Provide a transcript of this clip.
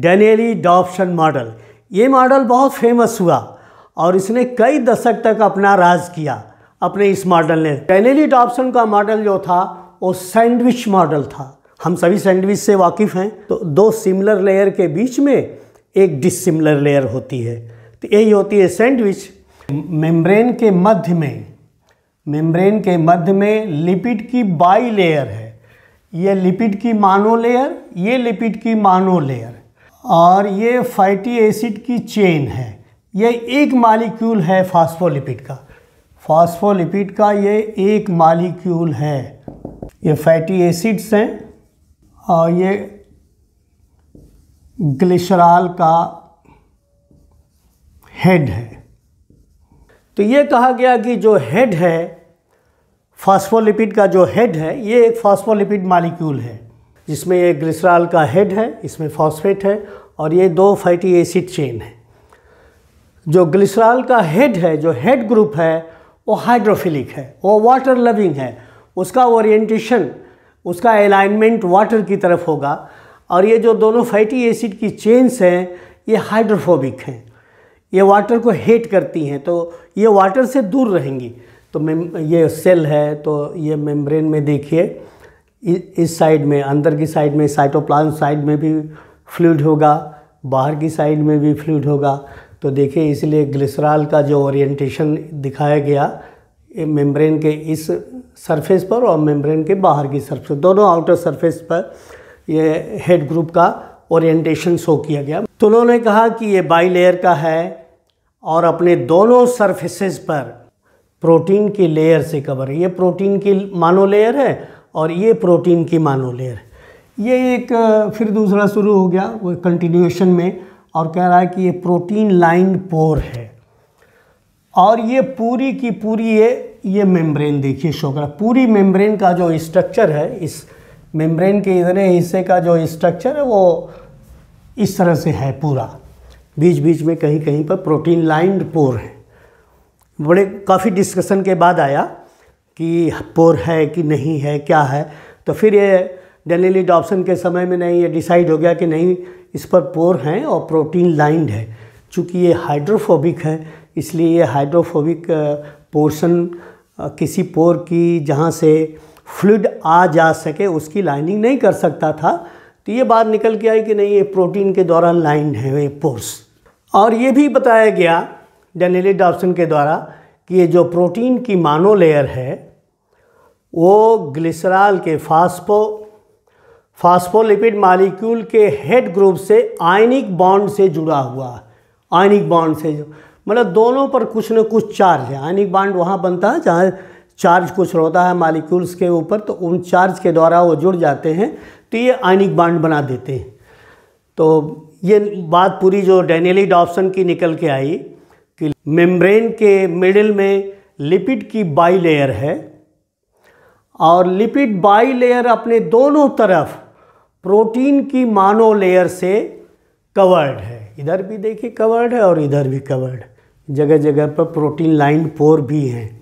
डेनेली Davson model ये model बहुत famous हुआ और इसने कई दशक तक अपना राज किया अपने इस मॉडल ने डेनेली डॉप्शन का मॉडल जो था वो सैंडविच मॉडल था हम सभी सैंडविच से वाकिफ़ हैं तो दो सिमिलर लेयर के बीच में एक डिसिमिलर लेयर होती है तो यही होती है सैंडविच मेम्ब्रेन के मध्य में मेम्ब्रेन के मध्य में लिपिड की बाई लेयर है ये लिपिड की मानो लेयर ये लिपिड की मानो लेयर और ये फैटी एसिड की चेन है ये एक मालिक्यूल है फास्फोलिपिड का फास्फोलिपिड का ये एक मालिक्यूल है ये फैटी एसिड्स हैं और ये ग्लिसराल का हेड है तो ये कहा गया कि जो हेड है फास्फोलिपिड का जो हेड है ये एक फास्फोलिपिड मालिक्यूल है जिसमें ये ग्लिसराल का हेड है इसमें फॉस्फेट है और ये दो फैटी एसिड चेन है जो ग्लिसराल का हेड है जो हेड ग्रुप है वो हाइड्रोफिलिक है वो वाटर लविंग है उसका ओरिएंटेशन उसका अलाइनमेंट वाटर की तरफ होगा और ये जो दोनों फैटी एसिड की चेन्स हैं ये हाइड्रोफोबिक हैं ये वाटर को हेट करती हैं तो ये वाटर से दूर रहेंगी तो ये सेल है तो ये मेम्ब्रेन में देखिए इस साइड में अंदर की साइड में साइटोप्लाज्म साइड में भी फ्लूड होगा बाहर की साइड में भी फ्लूड होगा तो देखिए इसलिए ग्लिसराल का जो ओरिएंटेशन दिखाया गया मेम्ब्रेन के इस सरफेस पर और मेम्ब्रेन के बाहर की सरफेस दोनों आउटर सरफेस पर ये हेड ग्रुप का ओरिएंटेशन शो किया गया तो उन्होंने कहा कि ये बाई लेयर का है और अपने दोनों सरफेसेस पर प्रोटीन की लेयर से कवर है ये प्रोटीन की मानो लेयर है और ये प्रोटीन की मानो लेयर है ये एक फिर दूसरा शुरू हो गया वो कंटिन्यूएशन में और कह रहा है कि ये प्रोटीन लाइन पोर है और ये पूरी की पूरी ये ये मेम्ब्रेन देखिए शो कर पूरी मेम्ब्रेन का जो स्ट्रक्चर है इस मेम्ब्रेन के इतने हिस्से का जो स्ट्रक्चर है वो इस तरह से है पूरा बीच बीच में कहीं कहीं पर प्रोटीन लाइन पोर है बड़े काफ़ी डिस्कशन के बाद आया कि पोर है कि नहीं है क्या है तो फिर ये डेनेली डॉब्सन के समय में नहीं ये डिसाइड हो गया कि नहीं इस पर पोर हैं और प्रोटीन लाइंड है चूँकि ये हाइड्रोफोबिक है इसलिए ये हाइड्रोफोबिक पोर्शन किसी पोर की जहाँ से फ्लूड आ जा सके उसकी लाइनिंग नहीं कर सकता था तो ये बात निकल के आई कि नहीं ये प्रोटीन के द्वारा लाइंड है ये पोर्स और ये भी बताया गया डेनेली डॉपसन के द्वारा कि ये जो प्रोटीन की मानो लेयर है वो ग्लिसराल के फास्पो फास्फोलिपिड मालिक्यूल के हेड ग्रुप से आयनिक बॉन्ड से जुड़ा हुआ आयनिक बॉन्ड से मतलब दोनों पर कुछ न कुछ चार्ज है आयनिक बॉन्ड वहाँ बनता है जहाँ चार्ज कुछ होता है मालिक्यूल्स के ऊपर तो उन चार्ज के द्वारा वो जुड़ जाते हैं तो ये आयनिक बॉन्ड बना देते हैं तो ये बात पूरी जो डेनेली डॉप्सन की निकल के आई कि मेम्ब्रेन के मिडिल में लिपिड की बाई लेयर है और लिपिड बाई लेयर अपने दोनों तरफ प्रोटीन की मानो लेयर से कवर्ड है इधर भी देखिए कवर्ड है और इधर भी कवर्ड जगह जगह पर प्रोटीन लाइन पोर भी हैं